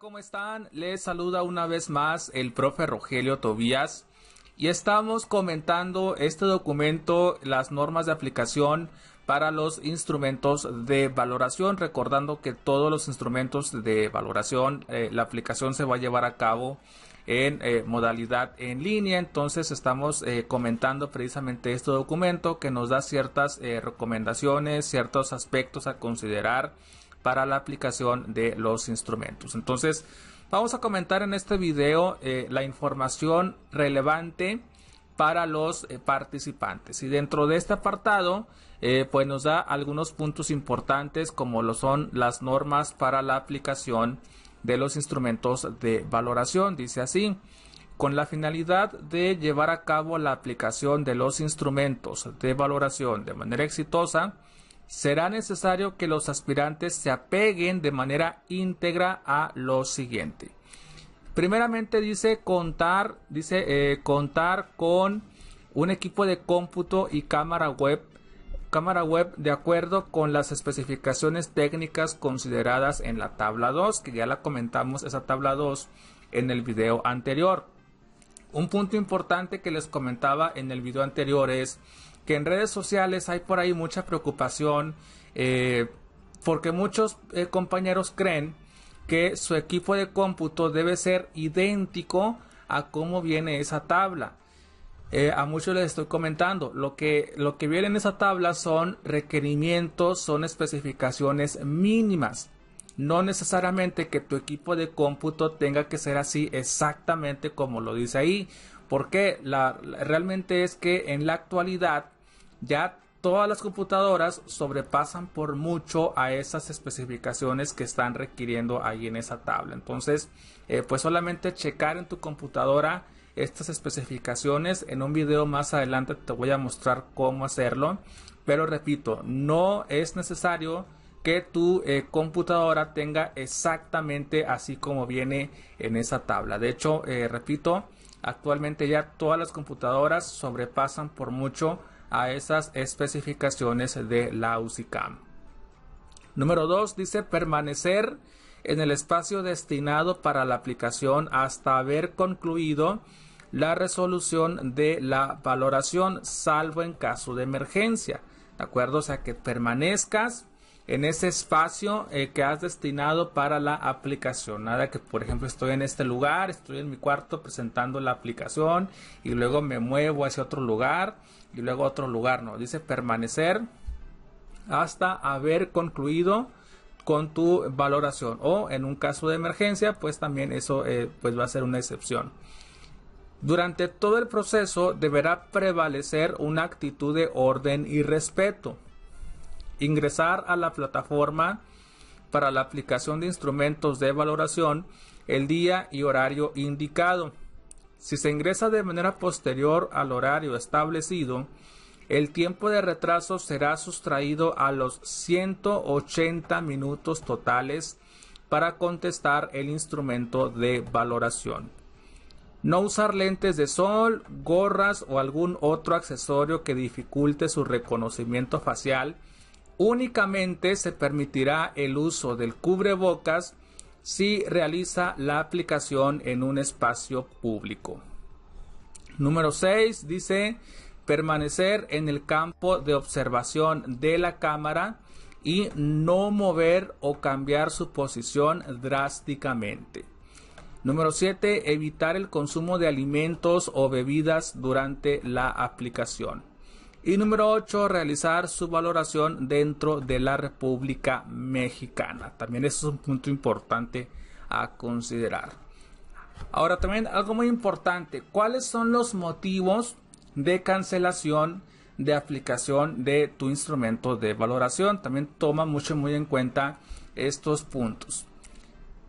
¿cómo están? Les saluda una vez más el profe Rogelio Tobías y estamos comentando este documento, las normas de aplicación para los instrumentos de valoración, recordando que todos los instrumentos de valoración, eh, la aplicación se va a llevar a cabo en eh, modalidad en línea. Entonces estamos eh, comentando precisamente este documento que nos da ciertas recomendaciones, ciertos aspectos a considerar para la aplicación de los instrumentos. Entonces, vamos a comentar en este video eh, la información relevante para los eh, participantes. Y dentro de este apartado, eh, pues nos da algunos puntos importantes como lo son las normas para la aplicación de los instrumentos de valoración. Dice así, con la finalidad de llevar a cabo la aplicación de los instrumentos de valoración de manera exitosa, será necesario que los aspirantes se apeguen de manera íntegra a lo siguiente. Primeramente dice contar, dice eh, contar con un equipo de cómputo y cámara web, cámara web de acuerdo con las especificaciones técnicas consideradas en la tabla 2, que ya la comentamos esa tabla 2 en el video anterior. Un punto importante que les comentaba en el video anterior es que en redes sociales hay por ahí mucha preocupación eh, porque muchos eh, compañeros creen que su equipo de cómputo debe ser idéntico a cómo viene esa tabla. Eh, a muchos les estoy comentando, lo que, lo que viene en esa tabla son requerimientos, son especificaciones mínimas. No necesariamente que tu equipo de cómputo tenga que ser así exactamente como lo dice ahí. Porque realmente es que en la actualidad ya todas las computadoras sobrepasan por mucho a esas especificaciones que están requiriendo ahí en esa tabla. Entonces, eh, pues solamente checar en tu computadora estas especificaciones. En un video más adelante te voy a mostrar cómo hacerlo. Pero repito, no es necesario que tu eh, computadora tenga exactamente así como viene en esa tabla. De hecho, eh, repito, Actualmente ya todas las computadoras sobrepasan por mucho a esas especificaciones de la Usicam. Número 2 dice permanecer en el espacio destinado para la aplicación hasta haber concluido la resolución de la valoración, salvo en caso de emergencia. ¿De acuerdo? O sea, que permanezcas en ese espacio eh, que has destinado para la aplicación. Nada que, por ejemplo, estoy en este lugar, estoy en mi cuarto presentando la aplicación y luego me muevo hacia otro lugar y luego a otro lugar. No, dice permanecer hasta haber concluido con tu valoración o en un caso de emergencia pues también eso eh, pues va a ser una excepción durante todo el proceso deberá prevalecer una actitud de orden y respeto ingresar a la plataforma para la aplicación de instrumentos de valoración el día y horario indicado. Si se ingresa de manera posterior al horario establecido, el tiempo de retraso será sustraído a los 180 minutos totales para contestar el instrumento de valoración. No usar lentes de sol, gorras o algún otro accesorio que dificulte su reconocimiento facial Únicamente se permitirá el uso del cubrebocas si realiza la aplicación en un espacio público. Número 6 dice permanecer en el campo de observación de la cámara y no mover o cambiar su posición drásticamente. Número 7. Evitar el consumo de alimentos o bebidas durante la aplicación. Y número 8, realizar su valoración dentro de la República Mexicana. También es un punto importante a considerar. Ahora también algo muy importante, ¿cuáles son los motivos de cancelación de aplicación de tu instrumento de valoración? También toma mucho muy en cuenta estos puntos.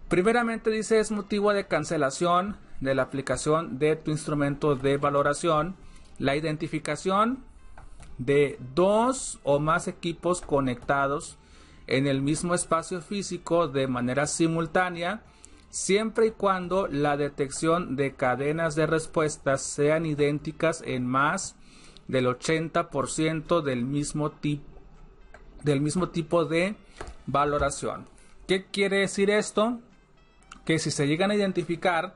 Primeramente dice es motivo de cancelación de la aplicación de tu instrumento de valoración, la identificación de dos o más equipos conectados en el mismo espacio físico de manera simultánea, siempre y cuando la detección de cadenas de respuestas sean idénticas en más del 80% del mismo, tip, del mismo tipo de valoración. ¿Qué quiere decir esto? Que si se llegan a identificar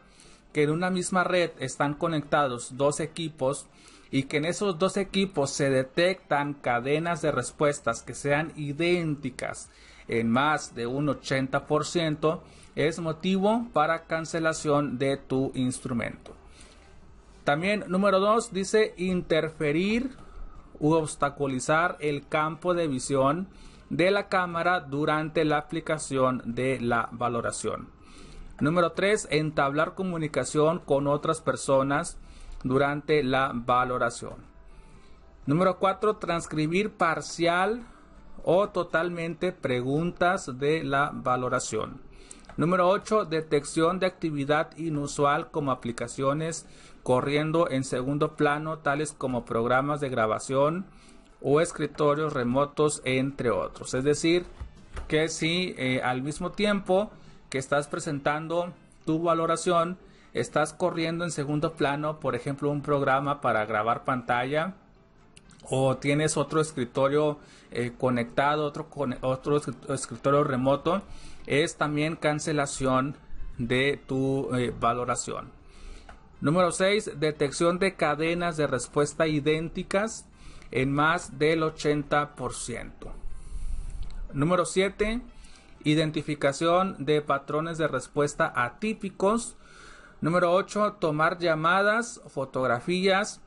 que en una misma red están conectados dos equipos, y que en esos dos equipos se detectan cadenas de respuestas que sean idénticas en más de un 80%, es motivo para cancelación de tu instrumento. También número 2 dice interferir u obstaculizar el campo de visión de la cámara durante la aplicación de la valoración. Número 3, entablar comunicación con otras personas durante la valoración. Número 4. Transcribir parcial o totalmente preguntas de la valoración. Número 8. Detección de actividad inusual como aplicaciones corriendo en segundo plano, tales como programas de grabación o escritorios remotos, entre otros. Es decir, que si eh, al mismo tiempo que estás presentando tu valoración, estás corriendo en segundo plano, por ejemplo, un programa para grabar pantalla o tienes otro escritorio eh, conectado, otro, otro escritorio remoto, es también cancelación de tu eh, valoración. Número 6. Detección de cadenas de respuesta idénticas en más del 80%. Número 7. Identificación de patrones de respuesta atípicos Número 8, tomar llamadas, fotografías,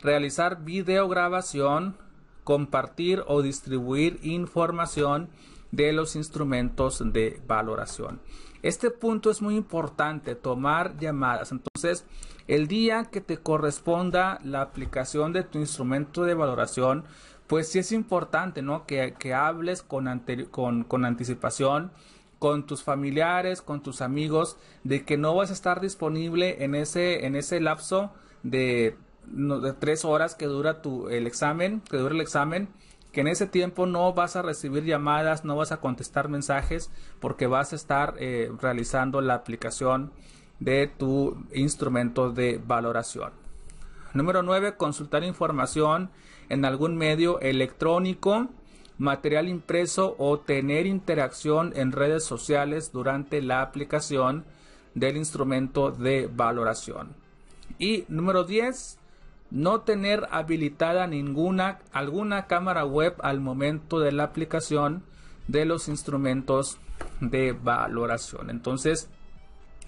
realizar videograbación, compartir o distribuir información de los instrumentos de valoración. Este punto es muy importante, tomar llamadas. Entonces, el día que te corresponda la aplicación de tu instrumento de valoración, pues sí es importante, ¿no? Que, hables con, con anticipación con tus familiares, con tus amigos, de que no vas a estar disponible en ese, en ese lapso de, tres horas que dura tu, el examen, que dura el examen, que en ese tiempo no vas a recibir llamadas, no vas a contestar mensajes, porque vas a estar eh, realizando la aplicación de tu instrumento de valoración. Número 9. Consultar información en algún medio electrónico material impreso o tener interacción en redes sociales durante la aplicación del instrumento de valoración. Y número 10, no tener habilitada ninguna alguna cámara web al momento de la aplicación de los instrumentos de valoración. Entonces,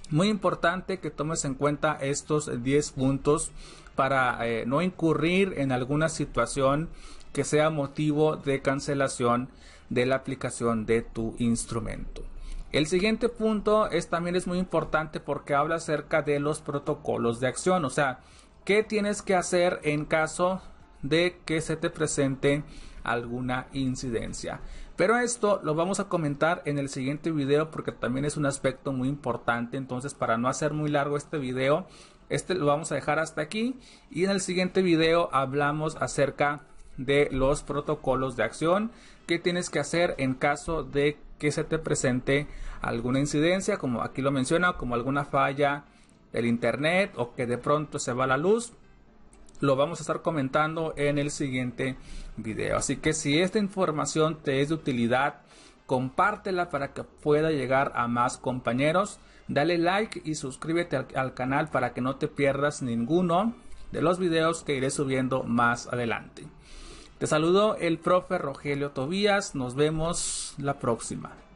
muy importante que tomes en cuenta estos 10 puntos para eh, no incurrir en alguna situación que sea motivo de cancelación de la aplicación de tu instrumento. El siguiente punto es también es muy importante porque habla acerca de los protocolos de acción, o sea, qué tienes que hacer en caso de que se te presente alguna incidencia. Pero esto lo vamos a comentar en el siguiente video porque también es un aspecto muy importante, entonces para no hacer muy largo este video, este lo vamos a dejar hasta aquí y en el siguiente video hablamos acerca de los protocolos de acción que tienes que hacer en caso de que se te presente alguna incidencia, como aquí lo menciona, como alguna falla del internet o que de pronto se va la luz. Lo vamos a estar comentando en el siguiente video. Así que si esta información te es de utilidad, compártela para que pueda llegar a más compañeros. Dale like y suscríbete al, canal para que no te pierdas ninguno de los videos que iré subiendo más adelante. Te saludo el profe Rogelio Tobías. Nos vemos la próxima.